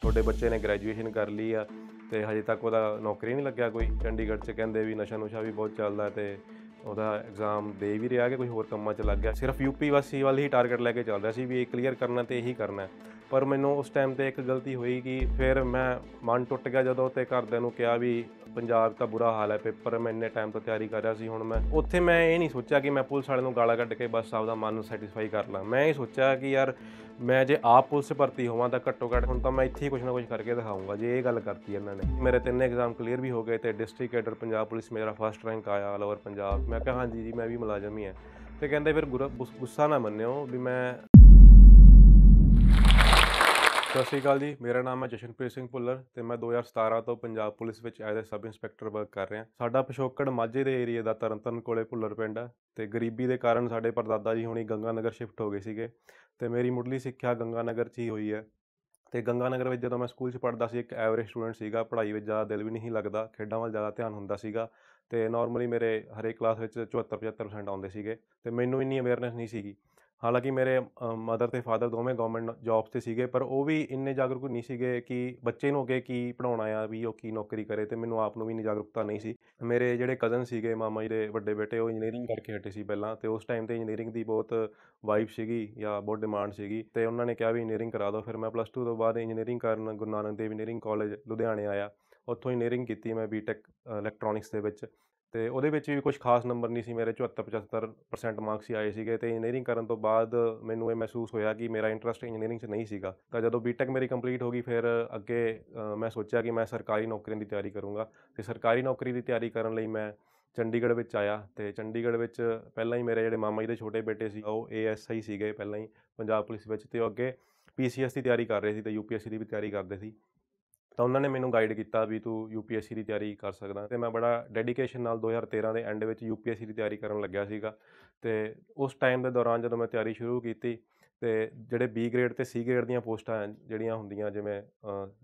ਤੁਹਾਡੇ ਬੱਚੇ ਨੇ ਗ੍ਰੈਜੂਏਸ਼ਨ ਕਰ ਲਈ ਆ ਤੇ ਹਜੇ ਤੱਕ ਉਹਦਾ ਨੌਕਰੀ ਨਹੀਂ ਲੱਗਿਆ ਕੋਈ ਚੰਡੀਗੜ੍ਹ 'ਚ ਕਹਿੰਦੇ ਵੀ ਨਸ਼ਾ ਨੁਸ਼ਾ ਵੀ ਬਹੁਤ ਚੱਲਦਾ ਤੇ ਉਹਦਾ ਐਗਜ਼ਾਮ ਦੇ ਵੀ ਰਿਹਾ ਕਿ ਕੋਈ ਹੋਰ ਕੰਮਾਂ 'ਚ ਲੱਗ ਗਿਆ ਸਿਰਫ ਯੂਪੀ ਵਾਸੀ ਵੱਲ ਹੀ ਟਾਰਗੇਟ ਲੈ ਕੇ ਚੱਲ ਰਿਹਾ ਸੀ ਵੀ ਇਹ ਕਲੀਅਰ ਕਰਨਾ ਤੇ ਇਹੀ ਕਰਨਾ ਪਰ ਮੈਨੂੰ ਉਸ ਟਾਈਮ ਤੇ ਇੱਕ ਗਲਤੀ ਹੋਈ ਕਿ ਫਿਰ ਮੈਂ ਮਨ ਟੁੱਟ ਗਿਆ ਜਦੋਂ ਤੇ ਘਰਦਿਆਂ ਨੂੰ ਕਿਹਾ ਵੀ ਪੰਜਾਬ ਦਾ ਬੁਰਾ ਹਾਲ ਹੈ ਪੇਪਰ ਮੈਂ ਇੰਨੇ ਟਾਈਮ ਤੋਂ ਤਿਆਰੀ ਕਰ ਰਿਹਾ ਸੀ ਹੁਣ ਮੈਂ ਉੱਥੇ ਮੈਂ ਇਹ ਨਹੀਂ ਸੋਚਿਆ ਕਿ ਮੈਂ ਪੁਲਿਸ ਵਾਲੇ ਨੂੰ ਗਾਲਾਂ ਕੱਢ ਕੇ ਬਸ ਆਪਦਾ ਮਨ ਨੂੰ ਸੈਟੀਸਫਾਈ ਕਰ ਲਾਂ ਮੈਂ ਇਹ ਸੋਚਿਆ ਕਿ ਯਾਰ ਮੈਂ ਜੇ ਆਪ ਪੁਲਿਸ ਭਰਤੀ ਹੋਵਾਂ ਤਾਂ ਘੱਟੋ ਘੱਟ ਹੁਣ ਤਾਂ ਮੈਂ ਇੱਥੇ ਹੀ ਕੁਝ ਨਾ ਕੁਝ ਕਰਕੇ ਦਿਖਾਉਂਗਾ ਜੇ ਇਹ ਗੱਲ ਕਰਤੀ ਇਹਨਾਂ ਨੇ ਮੇਰੇ ਤਿੰਨ ਐਗਜ਼ਾਮ ਕਲੀਅਰ ਵੀ ਹੋ ਗਏ ਤੇ ਡਿਸਟ੍ਰਿਕਟ ਕੈਡਰ ਪੰਜਾਬ ਪੁਲਿਸ ਮੇਰਾ ਫਰਸਟ ਰੈਂਕ ਆਇਆ ਆਲ ਓਵਰ ਪੰਜਾਬ ਮੈਂ ਕਿਹਾ ਹਾਂਜੀ ਜੀ ਮੈਂ ਵੀ ਮੁਲਾਜ਼ਮ ਹੀ ਹਾਂ ਤੇ ਕਹਿੰਦੇ ਫਿਰ ਗੁਰ- ਗੁੱਸਾ ਨਾ ਮੰਨਿਓ ਵੀ ਮੈਂ ਸਤਿ ਸ਼੍ਰੀ ਅਕਾਲ ਜੀ ਮੇਰਾ ਨਾਮ ਹੈ ਜਸ਼ਨਪ੍ਰੀਤ ਸਿੰਘ ਪੁੱਲਰ ਤੇ ਮੈਂ 2017 ਤੋਂ ਪੰਜਾਬ ਪੁਲਿਸ ਵਿੱਚ as a sub inspector work ਕਰ ਰਿਹਾ ਸਾਡਾ ਪਿਸ਼ੋਕੜ ਮਾਝੇ ਦੇ ਏਰੀਆ ਦਾ ਤਰਨਤਨ ਕੋਲੇ ਪੁੱਲਰ ਪਿੰਡ ਹੈ ਤੇ ਗਰੀਬੀ ਦੇ ਕਾਰਨ ਸਾਡੇ ਪਰਦਾਦਾ ਜੀ ਹੁਣੀ ਗੰਗਾਨਗਰ ਸ਼ਿਫਟ ਹੋ ਗਏ ਸੀਗੇ ਤੇ ਮੇਰੀ ਮੁੱਢਲੀ ਸਿੱਖਿਆ ਗੰਗਾਨਗਰ 'ਚ ਹੀ ਹੋਈ ਹੈ ਤੇ ਗੰਗਾਨਗਰ ਵਿੱਚ ਜਦੋਂ ਮੈਂ ਸਕੂਲ 'ਚ ਪੜ੍ਹਦਾ ਸੀ ਇੱਕ ਐਵਰੇਜ ਸਟੂਡੈਂਟ ਸੀਗਾ ਪੜ੍ਹਾਈ ਵਿੱਚ ਜ਼ਿਆਦਾ ਦਿਲ ਵੀ ਨਹੀਂ ਲੱਗਦਾ ਖੇਡਾਂ ਵੱਲ ਜ਼ਿਆਦਾ ਧਿਆਨ ਹੁੰਦਾ ਸੀਗਾ ਤੇ ਨਾਰਮਲੀ ਮੇਰੇ ਹਰੇਕ ਕਲਾਸ ਵਿੱਚ 74 75% ਆਉਂਦੇ ਸੀਗੇ ਤੇ ਮੈਨੂੰ ਇੰਨੀ ਅਵੇਅਰਨੈਸ ਨਹੀਂ ਸੀਗੀ ਹਾਲਾਂਕਿ ਮੇਰੇ ਮਦਰ ਤੇ ਫਾਦਰ ਦੋਵੇਂ ਗਵਰਨਮੈਂਟ ਜੌਬਸ ਤੇ ਸੀਗੇ ਪਰ ਉਹ ਵੀ ਇੰਨੇ ਜਾਗਰੂਕ ਨਹੀਂ ਸੀਗੇ ਕਿ ਬੱਚੇ ਨੂੰ ਅੱਗੇ ਕੀ ਪੜਾਉਣਾ ਆ ਵੀ ਉਹ ਕੀ ਨੌਕਰੀ ਕਰੇ ਤੇ ਮੈਨੂੰ ਆਪ ਨੂੰ ਵੀ ਨਹੀਂ ਜਾਗਰੂਕਤਾ ਨਹੀਂ ਸੀ ਮੇਰੇ ਜਿਹੜੇ ਕਜ਼ਨ ਸੀਗੇ ਮਾਮਾ ਜੀ ਦੇ ਵੱਡੇ ਬੇਟੇ ਉਹ ਇੰਜੀਨੀਅਰਿੰਗ ਕਰਕੇ ਹਟੇ ਸੀ ਪਹਿਲਾਂ ਤੇ ਉਸ ਟਾਈਮ ਤੇ ਇੰਜੀਨੀਅਰਿੰਗ ਦੀ ਬਹੁਤ ਵਾਈਬ ਸੀਗੀ ਜਾਂ ਬਹੁਤ ਡਿਮਾਂਡ ਸੀਗੀ ਤੇ ਉਹਨਾਂ ਨੇ ਕਿਹਾ ਵੀ ਇੰਜੀਨੀਅਰਿੰਗ ਕਰਾ ਦਿਓ ਫਿਰ ਮੈਂ ਪਲੱਸ 2 ਤੋਂ ਬਾਅਦ ਇੰਜੀਨੀਅਰਿੰਗ ਕਰਨ ਗੁਰੂ ਨਾਨਕ ਦੇਵ ਇੰਜੀਨੀਅਰਿੰਗ ਕਾਲਜ ਲੁਧਿਆਣੇ ਆਇਆ ਉੱਥੋਂ ਇੰਜੀਨੀਅਰਿੰਗ ਕੀਤੀ ਮੈਂ ਬੀਟੈਕ ਇਲੈਕਟ੍ਰੋਨਿਕਸ ਦੇ ਵਿੱਚ ਤੇ ਉਹਦੇ ਵਿੱਚ ਵੀ ਕੁਝ ਖਾਸ ਨੰਬਰ ਨਹੀਂ ਸੀ ਮੇਰੇ 74 75% ਮਾਰਕਸ ਹੀ ਆਏ ਸੀਗੇ ਤੇ ਇੰਜੀਨੀਅਰਿੰਗ ਕਰਨ ਤੋਂ ਬਾਅਦ ਮੈਨੂੰ ਇਹ ਮਹਿਸੂਸ ਹੋਇਆ ਕਿ ਮੇਰਾ ਇੰਟਰਸਟ ਇੰਜੀਨੀਅਰਿੰਗ 'ਚ ਨਹੀਂ ਸੀਗਾ ਤਾਂ ਜਦੋਂ ਬੀਟੈਕ ਮੇਰੀ ਕੰਪਲੀਟ ਹੋ ਗਈ ਫਿਰ ਅੱਗੇ ਮੈਂ ਸੋਚਿਆ ਕਿ ਮੈਂ ਸਰਕਾਰੀ ਨੌਕਰੀਆਂ ਦੀ ਤਿਆਰੀ ਕਰੂੰਗਾ ਤੇ ਸਰਕਾਰੀ ਨੌਕਰੀ ਦੀ ਤਿਆਰੀ ਕਰਨ ਲਈ ਮੈਂ ਚੰਡੀਗੜ੍ਹ ਵਿੱਚ ਆਇਆ ਤੇ ਚੰਡੀਗੜ੍ਹ ਵਿੱਚ ਪਹਿਲਾਂ ਹੀ ਮੇਰੇ ਜਿਹੜੇ ਮਾਮਾ ਜੀ ਦੇ ਛੋਟੇ ਬੇਟੇ ਸੀ ਉਹ ਏਐਸਆਈ ਸੀਗੇ ਪਹਿਲਾਂ ਹੀ ਪੰਜਾਬ ਪੁਲਿਸ ਵਿੱਚ ਤੇ ਉਹ ਅੱਗੇ ਪੀਸੀਐਸ ਦੀ ਤਿਆਰੀ ਕਰ ਰਹੇ ਸੀ ਤੇ ਯੂਪੀਐਸਸੀ ਦੀ ਵੀ ਤਿਆਰੀ ਕਰਦੇ ਸੀ ਤਾਂ ਉਹਨਾਂ ਨੇ ਮੈਨੂੰ ਗਾਈਡ ਕੀਤਾ ਵੀ ਤੂੰ ਯੂਪੀਐਸਸੀ ਦੀ ਤਿਆਰੀ ਕਰ ਸਕਦਾ ਤੇ ਮੈਂ ਬੜਾ ਡੈਡੀਕੇਸ਼ਨ ਨਾਲ 2013 ਦੇ ਐਂਡ ਵਿੱਚ ਯੂਪੀਐਸਸੀ ਦੀ ਤਿਆਰੀ ਕਰਨ ਲੱਗਿਆ ਸੀਗਾ ਤੇ ਉਸ ਟਾਈਮ ਦੇ ਦੌਰਾਨ ਜਦੋਂ ਮੈਂ ਤਿਆਰੀ ਸ਼ੁਰੂ ਕੀਤੀ ਤੇ ਜਿਹੜੇ ਬੀ ਗ੍ਰੇਡ ਤੇ ਸੀ ਗ੍ਰੇਡ ਦੀਆਂ ਪੋਸਟਾਂ ਜਿਹੜੀਆਂ ਹੁੰਦੀਆਂ ਜਿਵੇਂ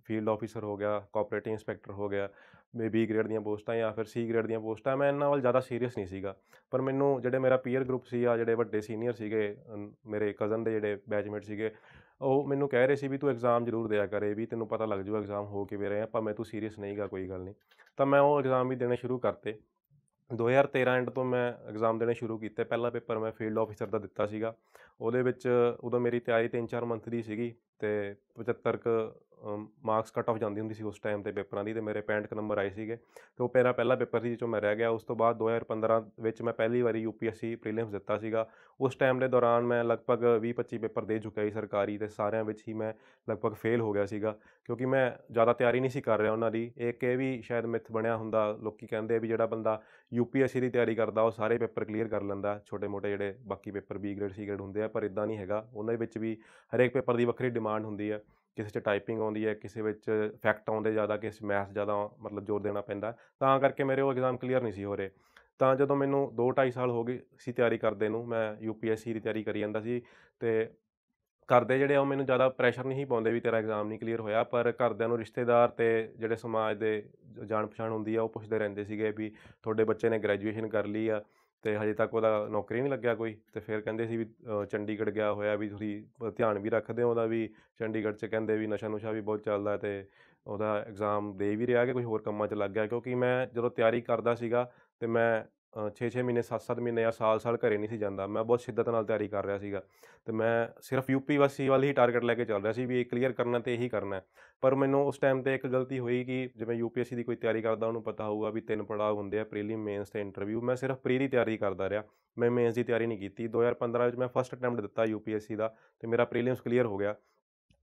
ਫੀਲਡ ਆਫੀਸਰ ਹੋ ਗਿਆ ਕੋਆਪਰੇਟਿਵ ਇਨਸਪੈਕਟਰ ਹੋ ਗਿਆ ਮੇ ਬੀ ਗ੍ਰੇਡ ਦੀਆਂ ਪੋਸਟਾਂ ਜਾਂ ਫਿਰ ਸੀ ਗ੍ਰੇਡ ਦੀਆਂ ਪੋਸਟਾਂ ਮੈਂ ਇਹਨਾਂ ਵੱਲ ਜ਼ਿਆਦਾ ਸੀਰੀਅਸ ਨਹੀਂ ਸੀਗਾ ਪਰ ਮੈਨੂੰ ਜਿਹੜੇ ਮੇਰਾ ਪੀਅਰ ਗਰੁੱਪ ਸੀ ਆ ਜਿਹੜੇ ਵੱਡੇ ਸੀਨੀਅਰ ਸੀਗੇ ਮੇਰੇ ਕਜ਼ਨ ਦੇ ਜਿਹੜੇ ਬੈਚਮੇਟ ਸੀਗੇ ਉਹ ਮੈਨੂੰ ਕਹਿ ਰਹੇ ਸੀ ਵੀ ਤੂੰ ਐਗਜ਼ਾਮ ਜ਼ਰੂਰ ਦਿਆ ਕਰੇ ਵੀ ਤੈਨੂੰ ਪਤਾ ਲੱਗ ਜੂਗਾ ਐਗਜ਼ਾਮ ਹੋ ਕੇ ਰਹੇ ਆ ਭਾਵੇਂ ਤੂੰ ਸੀਰੀਅਸ ਨਹੀਂਗਾ ਕੋਈ ਗੱਲ ਨਹੀਂ ਤਾਂ ਮੈਂ ਉਹ ਐਗਜ਼ਾਮ ਵੀ ਦੇਣੇ ਸ਼ੁਰੂ ਕਰਤੇ 2013 ਐਂਡ ਤੋਂ ਮੈਂ ਐਗਜ਼ਾਮ ਦੇਣੇ ਸ਼ੁਰੂ ਕੀਤੇ ਪਹਿਲਾ ਪੇਪਰ ਮੈਂ ਫੀਲਡ ਆਫੀਸਰ ਦਾ ਦਿੱਤਾ ਸੀਗਾ ਉਹਦੇ ਵਿੱਚ ਉਦੋਂ ਮੇਰੀ ਤਿਆਰੀ 3-4 ਮੰਥ ਦੀ ਸੀਗੀ ਤੇ 75 ਕ ਮਾਰਕਸ ਕੱਟ ਆਫ ਜਾਂਦੀ ਹੁੰਦੀ ਸੀ ਉਸ ਟਾਈਮ ਤੇ ਪੇਪਰਾਂ ਦੀ ਤੇ ਮੇਰੇ 65 ਕ ਨੰਬਰ ਆਏ ਸੀਗੇ ਤੇ ਉਹ ਮੇਰਾ ਪਹਿਲਾ ਪੇਪਰ ਸੀ ਜਿਸੋਂ ਮੈਂ ਰਹਿ ਗਿਆ ਉਸ ਤੋਂ ਬਾਅਦ 2015 ਵਿੱਚ ਮੈਂ ਪਹਿਲੀ ਵਾਰੀ ਯੂਪੀਐਸਸੀ ਪ੍ਰੀਲਿਮਸ ਦਿੱਤਾ ਸੀਗਾ ਉਸ ਟਾਈਮ ਦੇ ਦੌਰਾਨ ਮੈਂ ਲਗਭਗ 20-25 ਪੇਪਰ ਦੇ ਚੁੱਕਿਆ ਸੀ ਸਰਕਾਰੀ ਤੇ ਸਾਰਿਆਂ ਵਿੱਚ ਹੀ ਮੈਂ ਲਗਭਗ ਫੇਲ ਹੋ ਗਿਆ ਸੀਗਾ ਕਿਉਂਕਿ ਮੈਂ ਜ਼ਿਆਦਾ ਤਿਆਰੀ ਨਹੀਂ ਸੀ ਕਰ ਰਿਹਾ ਉਹਨਾਂ ਦੀ ਇਹ ਕਿ ਵੀ ਸ਼ਾਇਦ ਮਿੱਥ ਬਣਿਆ ਹੁੰਦਾ ਲੋਕੀ ਕਹਿੰਦੇ ਵੀ ਜਿਹੜਾ ਬੰਦਾ ਯੂਪੀਐਸਸੀ ਦੀ ਤਿਆਰੀ ਕਰਦਾ ਉਹ ਸਾਰੇ ਪੇਪਰ ਕਲੀਅਰ ਕਰ ਲੈਂਦਾ ਛੋਟੇ-ਮੋਟੇ ਜਿਹੜੇ ਬਾਕੀ paper B grade C grade ਹੁੰਦੇ ਹੈ ਪਰ ਇਦਾਂ ਨਹੀਂ ਹੈਗਾ ਉਹਨਾਂ ਦੇ ਵਿੱਚ ਵੀ ਹਰੇਕ ਪੇਪਰ ਦੀ ਵੱਖਰੀ ਡਿਮਾਂਡ ਹੁੰਦੀ ਹੈ ਕਿਸੇ 'ਚ ਟਾਈਪਿੰਗ ਆਉਂਦੀ ਹੈ ਕਿਸੇ ਵਿੱਚ ਫੈਕਟ ਆਉਂਦੇ ਜ਼ਿਆਦਾ ਕਿਸ ਮੈਥ ਜ਼ਿਆਦਾ ਮਤਲਬ ਜ਼ੋਰ ਦੇਣਾ ਪੈਂਦਾ ਤਾਂ ਕਰਕੇ ਮੇਰੇ ਉਹ ਐਗਜ਼ਾਮ ਕਲੀਅਰ ਨਹੀਂ ਸੀ ਹੋ ਰਹੇ ਤਾਂ ਜਦੋਂ ਮੈਨੂੰ 2 2.5 ਸਾਲ ਹੋ ਗਏ ਸੀ ਤਿਆਰੀ ਕਰਦੇ ਨੂੰ ਮੈਂ ਯੂਪੀਐਸਸੀ ਦੀ ਤਿਆਰੀ ਕਰੀ ਜਾਂਦਾ ਸੀ ਤੇ ਕਰਦੇ ਜਿਹੜੇ ਉਹ ਮੈਨੂੰ ਜ਼ਿਆਦਾ ਪ੍ਰੈਸ਼ਰ ਨਹੀਂ ਹੀ ਪਾਉਂਦੇ ਵੀ ਤੇਰਾ ਐਗਜ਼ਾਮ ਨਹੀਂ ਕਲੀਅਰ ਹੋਇਆ ਪਰ ਘਰਦਿਆਂ ਨੂੰ ਰਿਸ਼ਤੇਦਾਰ ਤੇ ਜਿਹੜੇ ਸਮਾਜ ਦੇ ਜਾਣ ਪਛਾਣ ਹੁੰਦੀ ਆ ਉਹ ਪੁੱਛਦੇ ਰਹਿੰਦੇ ਸੀਗੇ ਵੀ ਤੁਹਾਡੇ ਬੱਚੇ ਨੇ ਗ੍ਰੈਜੂਏਸ਼ਨ ਕਰ ਲਈ ਆ ਤੇ ਹਜੇ ਤੱਕ ਉਹਦਾ ਨੌਕਰੀ ਨਹੀਂ ਲੱਗਿਆ ਕੋਈ ਤੇ ਫਿਰ ਕਹਿੰਦੇ ਸੀ ਵੀ ਚੰਡੀਗੜ੍ਹ ਗਿਆ ਹੋਇਆ ਵੀ ਤੁਸੀਂ ਧਿਆਨ ਵੀ ਰੱਖਦੇ ਹੋ ਉਹਦਾ ਵੀ ਚੰਡੀਗੜ੍ਹ 'ਚ ਕਹਿੰਦੇ ਵੀ ਨਸ਼ਾ ਨੁਸ਼ਾ ਵੀ ਬਹੁਤ ਚੱਲਦਾ ਹੈ ਤੇ ਉਹਦਾ ਐਗਜ਼ਾਮ ਦੇ ਵੀ ਰਿਹਾ ਕਿ ਕੋਈ ਹੋਰ ਕੰਮਾਂ 'ਚ ਲੱਗ ਗਿਆ ਕਿਉਂਕਿ ਮੈਂ ਜਦੋਂ ਤਿਆਰੀ ਕਰਦਾ ਸੀਗਾ ਤੇ ਮੈਂ 6-6 ਮਹੀਨੇ 7-7 ਮਹੀਨੇ ਜਾਂ ਸਾਲ-ਸਾਲ ਘਰੇ ਨਹੀਂ ਸੀ ਜਾਂਦਾ ਮੈਂ ਬਹੁਤ ਸ਼ਿੱਦਤ ਨਾਲ ਤਿਆਰੀ ਕਰ ਰਿਹਾ ਸੀਗਾ ਤੇ ਮੈਂ ਸਿਰਫ ਯੂਪੀ ਵਾਸੀ ਵਾਲੀ ਹੀ ਟਾਰਗੇਟ ਲੈ ਕੇ ਚੱਲ ਰਿਹਾ ਸੀ ਵੀ ਇਹ ਕਲੀਅਰ ਕਰਨਾ ਤੇ ਇਹੀ ਕਰਨਾ ਪਰ ਮੈਨੂੰ ਉਸ ਟਾਈਮ ਤੇ ਇੱਕ ਗਲਤੀ ਹੋਈ ਕਿ ਜਿਵੇਂ ਯੂਪੀਐਸਸੀ ਦੀ ਕੋਈ ਤਿਆਰੀ ਕਰਦਾ ਉਹਨੂੰ ਪਤਾ ਹੋਊਗਾ ਵੀ ਤਿੰਨ ਪੜਾਅ ਹੁੰਦੇ ਆ ਪ੍ਰੀਲੀਮ ਮੇਨਸ ਤੇ ਇੰਟਰਵਿਊ ਮੈਂ ਸਿਰਫ ਪ੍ਰੀ ਦੀ ਤਿਆਰੀ ਕਰਦਾ ਰਿਹਾ ਮੈਂ ਮੇਨਸ ਦੀ ਤਿਆਰੀ ਨਹੀਂ ਕੀਤੀ 2015 ਵਿੱਚ ਮੈਂ ਫਸਟ ਅਟੈਂਪਟ ਦਿੱਤਾ ਯੂਪੀਐਸਸੀ ਦਾ ਤੇ ਮੇਰਾ ਪ੍ਰੀਲੀਮਸ ਕਲੀਅਰ ਹੋ ਗਿਆ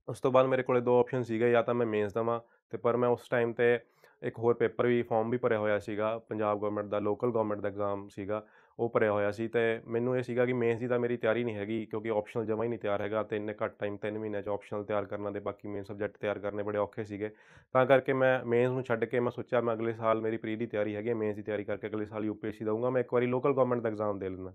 ਉਸ ਤੋਂ ਬਾਅਦ ਮੇਰੇ ਕੋਲੇ ਦੋ ਆਪਸ਼ਨ ਸੀਗੇ ਜਾਂ ਤਾਂ ਮੈਂ ਮੇਨਸ ਦਵਾਂ ਤੇ ਪਰ ਮੈਂ ਉਸ ਟਾਈਮ ਤੇ ਇੱਕ ਹੋਰ ਪੇਪਰ ਵੀ ਫਾਰਮ ਵੀ ਭਰਿਆ ਹੋਇਆ ਸੀਗਾ ਪੰਜਾਬ ਗਵਰਨਮੈਂਟ ਦਾ ਲੋਕਲ ਗਵਰਨਮੈਂਟ ਦਾ ਐਗਜ਼ਾਮ ਸੀਗਾ ਉਹ ਭਰਿਆ ਹੋਇਆ ਸੀ ਤੇ ਮੈਨੂੰ ਇਹ ਸੀਗਾ ਕਿ ਮੇਨਸ ਦੀ ਤਾਂ ਮੇਰੀ ਤਿਆਰੀ ਨਹੀਂ ਹੈਗੀ ਕਿਉਂਕਿ ਆਪਸ਼ਨਲ ਜਮਾ ਹੀ ਨਹੀਂ ਤਿਆਰ ਹੈਗਾ ਤੇ ਇੰਨੇ ਘੱਟ ਟਾਈਮ 3 ਮਹੀਨੇ 'ਚ ਆਪਸ਼ਨਲ ਤਿਆਰ ਕਰਨਾ ਤੇ ਬਾਕੀ ਮੇਨ ਸਬਜੈਕਟ ਤਿਆਰ ਕਰਨੇ ਬੜੇ ਔਖੇ ਸੀਗੇ ਤਾਂ ਕਰਕੇ ਮੈਂ ਮੇਨਸ ਨੂੰ ਛੱਡ ਕੇ ਮੈਂ ਸੋਚਿਆ ਮੈਂ ਅਗਲੇ ਸਾਲ ਮੇਰੀ ਪ੍ਰੀ ਦੀ ਤਿਆਰੀ ਹੈਗੀ ਮੇਨਸ ਦੀ ਤਿਆਰੀ ਕਰਕੇ ਅਗਲੇ ਸਾਲ ਯੂਪੀਐਸਸੀ ਦਊਂਗਾ ਮੈਂ ਇੱਕ ਵਾਰੀ ਲੋਕਲ ਗਵਰਨਮੈਂਟ ਦਾ ਐਗਜ਼ਾਮ ਦੇ ਲੈਣਾ